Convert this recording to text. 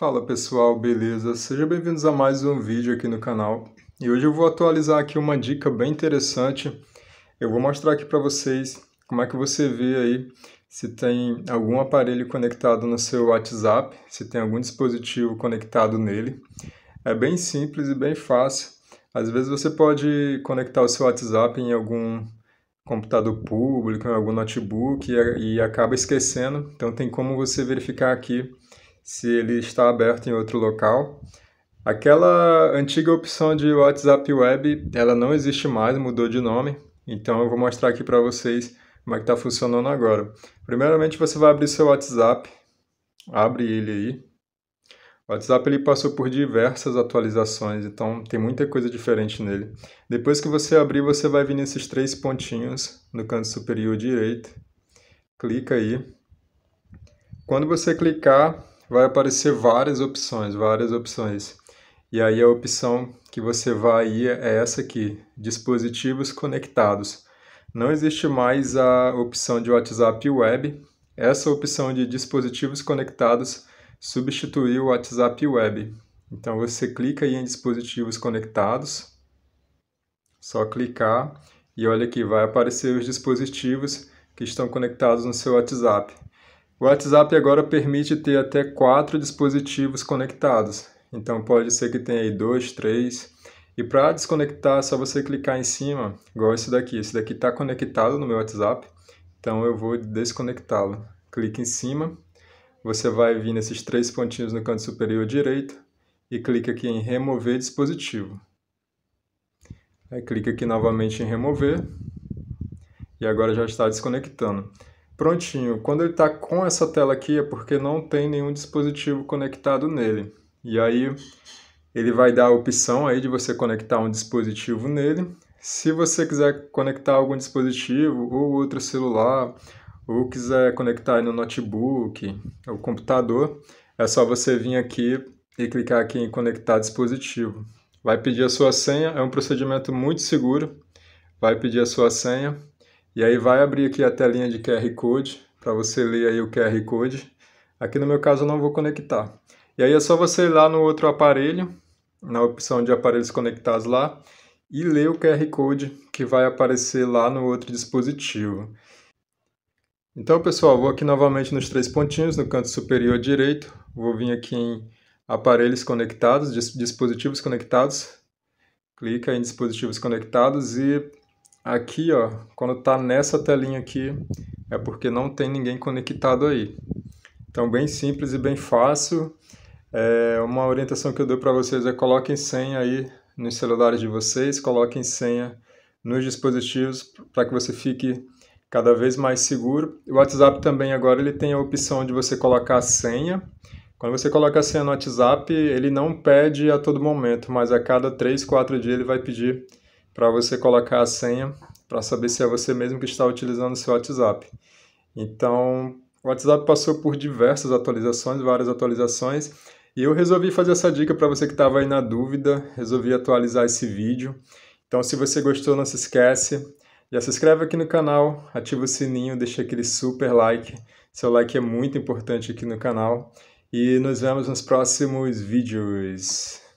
Fala pessoal, beleza? Sejam bem-vindos a mais um vídeo aqui no canal. E hoje eu vou atualizar aqui uma dica bem interessante. Eu vou mostrar aqui para vocês como é que você vê aí se tem algum aparelho conectado no seu WhatsApp, se tem algum dispositivo conectado nele. É bem simples e bem fácil. Às vezes você pode conectar o seu WhatsApp em algum computador público, em algum notebook e, e acaba esquecendo. Então tem como você verificar aqui se ele está aberto em outro local. Aquela antiga opção de WhatsApp Web, ela não existe mais, mudou de nome. Então eu vou mostrar aqui para vocês como é que está funcionando agora. Primeiramente você vai abrir seu WhatsApp, abre ele aí. O WhatsApp ele passou por diversas atualizações, então tem muita coisa diferente nele. Depois que você abrir, você vai vir nesses três pontinhos no canto superior direito. Clica aí. Quando você clicar, vai aparecer várias opções, várias opções. E aí a opção que você vai ir é essa aqui, dispositivos conectados. Não existe mais a opção de WhatsApp Web. Essa opção de dispositivos conectados substituiu o WhatsApp Web. Então você clica aí em dispositivos conectados. Só clicar e olha aqui, vai aparecer os dispositivos que estão conectados no seu WhatsApp. O WhatsApp agora permite ter até quatro dispositivos conectados. Então pode ser que tenha aí dois, três. E para desconectar, é só você clicar em cima, igual esse daqui. Esse daqui está conectado no meu WhatsApp, então eu vou desconectá-lo. Clique em cima, você vai vir nesses três pontinhos no canto superior direito e clica aqui em remover dispositivo. Aí clica aqui novamente em remover e agora já está desconectando. Prontinho, quando ele está com essa tela aqui é porque não tem nenhum dispositivo conectado nele. E aí ele vai dar a opção aí de você conectar um dispositivo nele. Se você quiser conectar algum dispositivo ou outro celular, ou quiser conectar no notebook ou computador, é só você vir aqui e clicar aqui em conectar dispositivo. Vai pedir a sua senha, é um procedimento muito seguro. Vai pedir a sua senha e aí vai abrir aqui a telinha de QR Code para você ler aí o QR Code. Aqui no meu caso eu não vou conectar. E aí é só você ir lá no outro aparelho, na opção de aparelhos conectados lá, e ler o QR Code que vai aparecer lá no outro dispositivo. Então, pessoal, vou aqui novamente nos três pontinhos, no canto superior direito, vou vir aqui em aparelhos conectados, dispositivos conectados, clica em dispositivos conectados e Aqui, ó, quando tá nessa telinha aqui, é porque não tem ninguém conectado aí. Então, bem simples e bem fácil. É, uma orientação que eu dou para vocês é coloquem senha aí nos celulares de vocês, coloquem senha nos dispositivos para que você fique cada vez mais seguro. O WhatsApp também agora ele tem a opção de você colocar a senha. Quando você coloca a senha no WhatsApp, ele não pede a todo momento, mas a cada 3, 4 dias ele vai pedir para você colocar a senha para saber se é você mesmo que está utilizando o seu WhatsApp. Então, o WhatsApp passou por diversas atualizações, várias atualizações, e eu resolvi fazer essa dica para você que estava aí na dúvida, resolvi atualizar esse vídeo. Então, se você gostou, não se esquece, já se inscreve aqui no canal, ativa o sininho, deixa aquele super like. Seu like é muito importante aqui no canal. E nos vemos nos próximos vídeos.